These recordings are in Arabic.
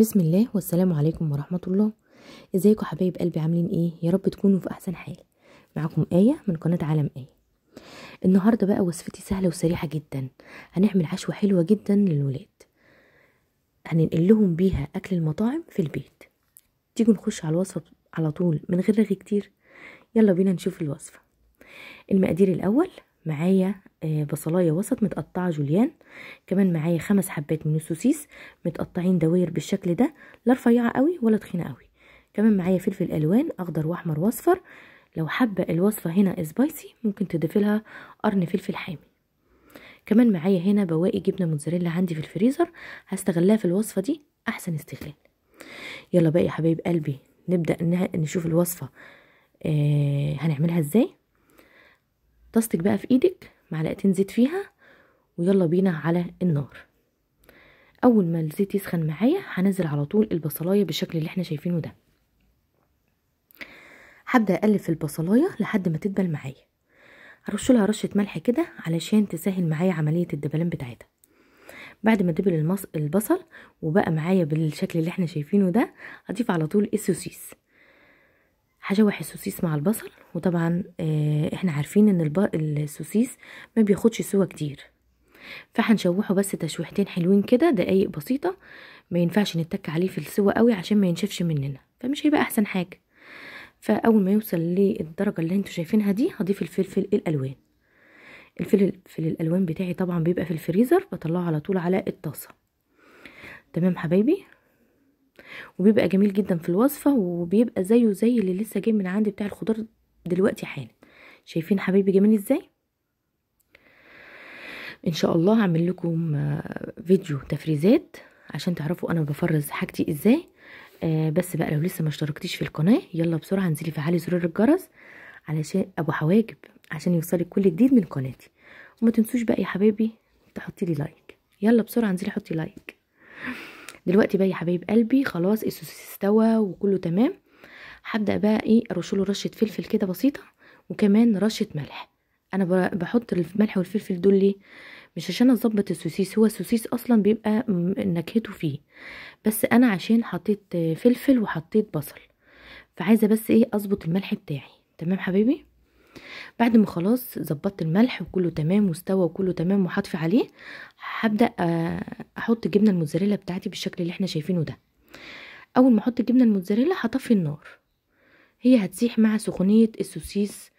بسم الله والسلام عليكم ورحمة الله ازيكم حبايب قلبي عاملين ايه يا رب تكونوا في احسن حال معاكم آية من قناة عالم آية النهاردة بقى وصفتي سهلة وسريعة جدا هنعمل عشوة حلوة جدا للولاد هننقل لهم بيها اكل المطاعم في البيت تيجوا نخش على الوصفة على طول من غير رغي كتير يلا بينا نشوف الوصفة المقادير الاول معايا آه، بصلاية وسط متقطعة جوليان كمان معايا خمس حبات من السوسيس متقطعين دواير بالشكل ده لا رفيعة قوي ولا تخينة قوي كمان معايا فلفل ألوان أخضر وأحمر وأصفر لو حابة الوصفة هنا سبايسي ممكن تضيفلها قرن فلفل حامي كمان معايا هنا بواقي جبنه موتزاريلا عندي في الفريزر هستغلها في الوصفه دي احسن استغلال يلا بقى يا حبايب قلبي نبدا نشوف الوصفه آه هنعملها ازاي طاستك بقى في ايدك معلقتين زيت فيها ويلا بينا على النار اول ما الزيت يسخن معايا هنزل على طول البصلايه بالشكل اللي احنا شايفينه ده هبدا اقلب في البصلايه لحد ما تدبل معايا هرش لها رشه ملح كده علشان تسهل معايا عمليه الدبلان بتاعتها بعد ما دبل البصل وبقى معايا بالشكل اللي احنا شايفينه ده هضيف على طول السوسيس هشوح السوسيس مع البصل وطبعا آه، احنا عارفين ان السوسيس ما بياخدش سوا كتير فهنشوحه بس تشويحتين حلوين كده دقايق بسيطه ما ينفعش نتك عليه في السوا قوي عشان ما ينشفش مننا فمش هيبقى احسن حاجه فاول ما يوصل للدرجه اللي انتوا شايفينها دي هضيف الفلفل الالوان الفلفل الالوان بتاعي طبعا بيبقى في الفريزر بطلعه على طول على الطاسه تمام حبايبي وبيبقى جميل جدا في الوصفه وبيبقى زيه زي اللي لسه جاي من عندي بتاع الخضار دلوقتي حالا شايفين حبايبي جميل ازاي ان شاء الله هعمل لكم آه، فيديو تفريزات عشان تعرفوا انا بفرز حاجتي ازاي آه، بس بقى لو لسه ما اشتركتيش في القناه يلا بسرعه انزلي فعلي زرار الجرس علشان ابو حواجب عشان يوصلك كل جديد من قناتي وما تنسوش بقى يا حبايبي تحطي لي لايك يلا بسرعه انزلي حطي لايك دلوقتي بقى يا حبايب قلبي خلاص السوسيس استوى وكله تمام هبدا بقى ايه ارشله رشه فلفل كده بسيطه وكمان رشه ملح انا بحط الملح والفلفل دول ليه مش عشان اظبط السوسيس هو السوسيس اصلا بيبقى نكهته فيه بس انا عشان حطيت فلفل وحطيت بصل فعايزه بس ايه اظبط الملح بتاعي تمام حبيبي بعد ما خلاص ظبطت الملح وكله تمام واستوى وكله تمام وحطفي عليه هبدا آه، احط الجبنه الموتزاريلا بتاعتي بالشكل اللي احنا شايفينه ده اول ما احط الجبنه الموتزاريلا هطفي النار هي هتسيح مع سخونيه السوسيس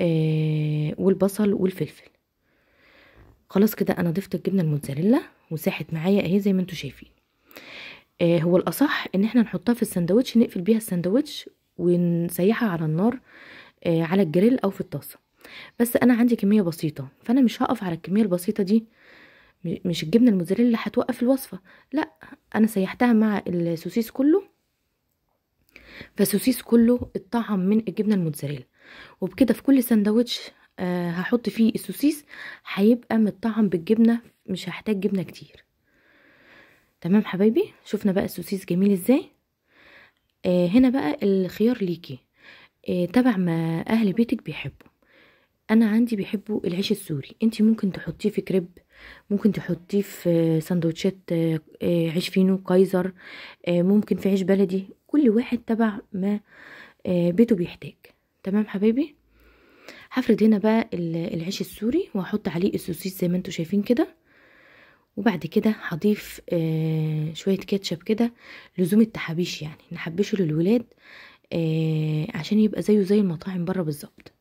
آه، والبصل والفلفل خلاص كده انا ضفت الجبنه الموتزاريلا وساحت معايا اهي زي ما انتم شايفين آه، هو الاصح ان احنا نحطها في الساندوتش نقفل بيها الساندوتش ونسيحها على النار آه، على الجريل او في الطاسه بس انا عندي كميه بسيطه فانا مش هقف على الكميه البسيطه دي مش الجبنه الموزاريلا اللي هتوقف الوصفه لا انا سيحتها مع السوسيس كله فالسوسيس كله اتطعم من الجبنه الموتزاريلا وبكده في كل سندوتش آه هحط فيه السوسيس هيبقى متطعم بالجبنه مش هحتاج جبنه كتير تمام حبايبي شفنا بقى السوسيس جميل ازاي آه هنا بقى الخيار ليكي إيه، تبع ما اهل بيتك بيحبوا انا عندي بيحبوا العيش السوري انت ممكن تحطيه في كريب ممكن تحطيه في سندوتشات إيه، عيش فينو كايزر إيه، ممكن في عيش بلدي كل واحد تبع ما بيته بيحتاج تمام حبايبي هفرد هنا بقى العيش السوري وهحط عليه السوسيس زي ما انتوا شايفين كده وبعد كده هضيف شويه كاتشب كده لزوم التحابيش يعني نحبشه للولاد آه عشان يبقى زيه زي المطاعم بره بالظبط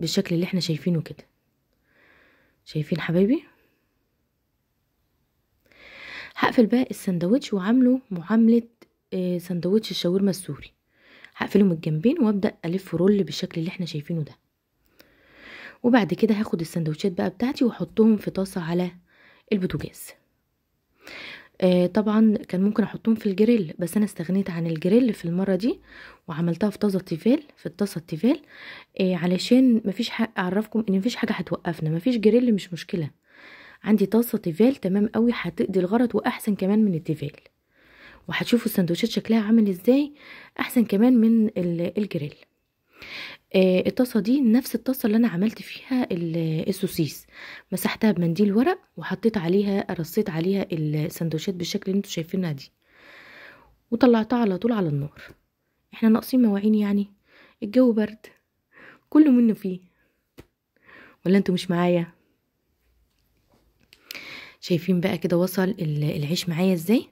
بالشكل اللي احنا شايفينه كده شايفين حبايبي هقفل بقى السندوتش وعامله معامله آه سندوتش الشاورما السوري هقفله من الجنبين وابدا الف رول بالشكل اللي احنا شايفينه ده وبعد كده هاخد السندوتشات بقى بتاعتي واحطهم في طاسه على البوتاجاز آه، طبعا كان ممكن احطهم في الجريل بس انا استغنيت عن الجريل في المره دي وعملتها في طاسه تيفال في الطاسه تيفال آه، علشان مفيش حق اعرفكم ان مفيش حاجه هتوقفنا مفيش جريل مش مشكله عندي طاسه تيفال تمام قوي هتقضي الغرض واحسن كمان من التيفال وهتشوفوا السندوتشات شكلها عامل ازاي احسن كمان من الجريل آه، الطاسه دي نفس الطاسه اللي انا عملت فيها السوسيس مسحتها بمنديل ورق وحطيت عليها رصيت عليها السندوتشات بالشكل اللي انتوا شايفينها دي وطلعتها على طول على النار احنا ناقصين مواعين يعني الجو برد كله منه فيه ولا انتوا مش معايا شايفين بقى كده وصل العيش معايا ازاي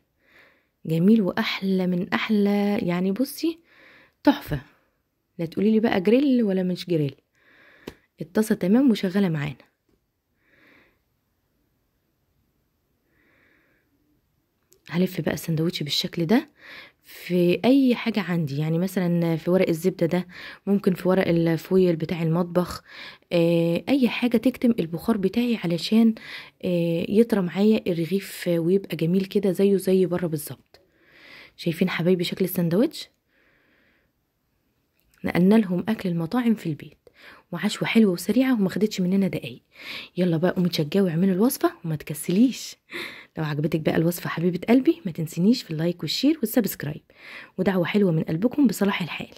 جميل واحلى من احلى يعني بصي تحفه لا تقولي لي بقى جريل ولا مش جريل الطاسه تمام وشغاله معانا هلف بقى السندوتش بالشكل ده في اي حاجة عندي يعني مثلا في ورق الزبدة ده ممكن في ورق الفويل بتاع المطبخ آه، اي حاجة تكتم البخار بتاعي علشان آه، يطرى معايا الرغيف ويبقى جميل كده زيه زي بره بالظبط شايفين حبايبي شكل السندوتش نقلنا لهم اكل المطاعم في البيت وعشوة حلوة وسريعة وما خدتش مننا دقايق يلا بقى قومي تشجعي واعملي الوصفة وما تكسليش لو عجبتك بقى الوصفة حبيبة قلبي ما تنسينيش في اللايك والشير والسبسكرايب ودعوة حلوة من قلبكم بصلاح الحال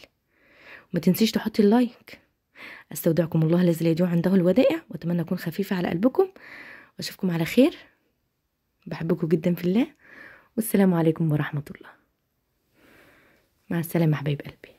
وما تنسيش تحطي اللايك استودعكم الله الذي لا يضيع عنده الودائع واتمنى اكون خفيفة على قلبكم واشوفكم على خير بحبكم جدا في الله والسلام عليكم ورحمة الله مع السلامة حبايب قلبي